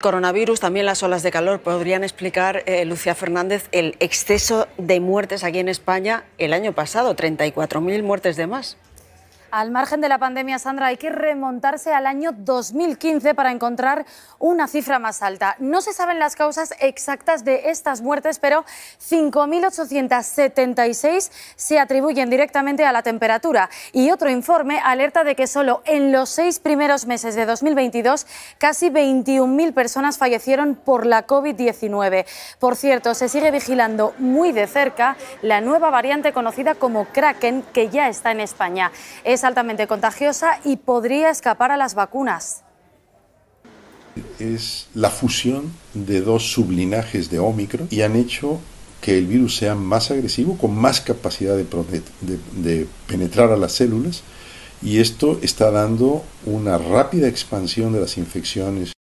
Coronavirus, también las olas de calor. ¿Podrían explicar, eh, Lucía Fernández, el exceso de muertes aquí en España el año pasado? 34.000 muertes de más. Al margen de la pandemia, Sandra, hay que remontarse al año 2015 para encontrar una cifra más alta. No se saben las causas exactas de estas muertes, pero 5.876 se atribuyen directamente a la temperatura. Y otro informe alerta de que solo en los seis primeros meses de 2022 casi 21.000 personas fallecieron por la COVID-19. Por cierto, se sigue vigilando muy de cerca la nueva variante conocida como Kraken, que ya está en España es altamente contagiosa y podría escapar a las vacunas. Es la fusión de dos sublinajes de ómicron y han hecho que el virus sea más agresivo, con más capacidad de penetrar a las células y esto está dando una rápida expansión de las infecciones.